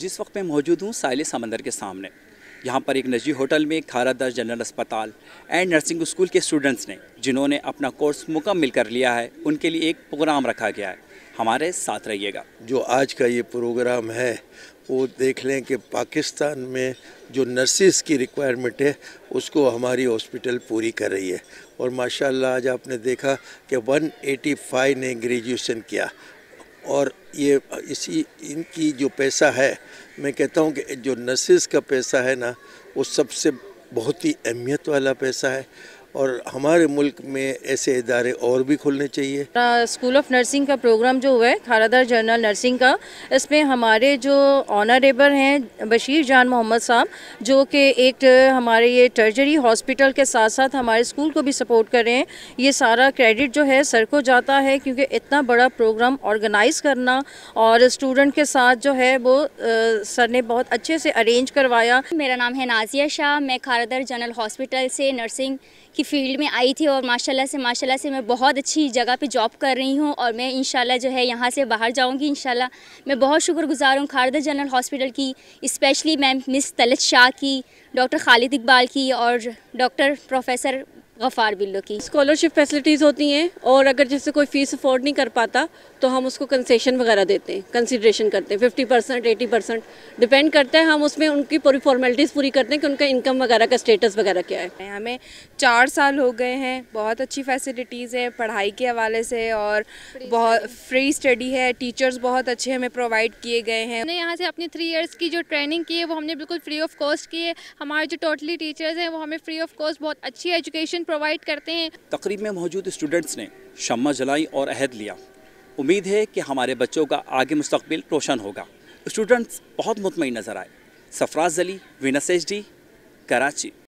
जिस वक्त मैं मौजूद हूँ साहिल समंदर के सामने यहाँ पर एक नजी होटल में खारा दस जनरल अस्पताल एंड नर्सिंग स्कूल के स्टूडेंट्स ने जिन्होंने अपना कोर्स मुकम्मिल कर लिया है उनके लिए एक प्रोग्राम रखा गया है हमारे साथ रहिएगा जो आज का ये प्रोग्राम है वो देख लें कि पाकिस्तान में जो नर्सिस की रिक्वायरमेंट है उसको हमारी हॉस्पिटल पूरी कर रही है और माशाला आज आपने देखा कि वन ने ग्रेजुएशन किया और ये इसी इनकी जो पैसा है मैं कहता हूँ कि जो नर्सिस का पैसा है ना वो सबसे बहुत ही अहमियत वाला पैसा है और हमारे मुल्क में ऐसे इदारे और भी खुलने चाहिए स्कूल ऑफ नर्सिंग का प्रोग्राम जो हुआ है खारादार जनरल नर्सिंग का इसमें हमारे जो ऑनरेबल हैं बशीर जान मोहम्मद साहब जो कि एक तो हमारे ये टर्जरी हॉस्पिटल के साथ साथ हमारे स्कूल को भी सपोर्ट कर रहे हैं ये सारा क्रेडिट जो है सर को जाता है क्योंकि इतना बड़ा प्रोग्राम ऑर्गेनाइज करना और स्टूडेंट के साथ जो है वो आ, सर ने बहुत अच्छे से अरेंज करवाया मेरा नाम है नाजिया शाह मैं खारादार जनरल हॉस्पिटल से नर्सिंग की की फ़ील्ड में आई थी और माशाल्लाह से माशाल्लाह से मैं बहुत अच्छी जगह पे जॉब कर रही हूँ और मैं इन जो है यहाँ से बाहर जाऊँगी इन मैं बहुत शुक्रगुजार हूँ खारदा जनरल हॉस्पिटल की specially ma'am miss Talat Shah की डॉक्टर खालिद इकबाल की और डॉक्टर प्रोफेसर गफ़ार बिल्लो की स्कॉलरशिप फैसिलिटीज़ होती हैं और अगर जैसे कोई फ़ीस अफोर्ड नहीं कर पाता तो हम उसको कंसेशन वगैरह देते हैं कंसिड्रेशन करते हैं fifty percent eighty percent depend करता है हम उसमें उनकी पूरी फॉर्मेलिटीज़ पूरी करते हैं कि उनका इनकम वगैरह का स्टेटस वगैरह क्या है हमें चार साल हो गए हैं बहुत अच्छी फैसिलिटीज़ है पढ़ाई के हवाले से और बहुत फ्री स्टडी है टीचर्स बहुत अच्छे हमें प्रोवाइड किए गए हैं हमने यहाँ से अपनी थ्री ईयर्स की जो ट्रेनिंग की है वो हमने बिल्कुल फ्री ऑफ कॉस्ट की है हमारे जो टोटली टीचर्स हैं वो हमें फ्री ऑफ कॉस्ट बहुत अच्छी एजुकेशन ट्रीटमेंट प्रोवाइड करते हैं तकरीब में मौजूद स्टूडेंट्स ने शमा जलाई और अहद लिया उम्मीद है कि हमारे बच्चों का आगे मुस्तबिल रोशन होगा स्टूडेंट्स बहुत मुतमिन नज़र आए सफराज अली विनस एच कराची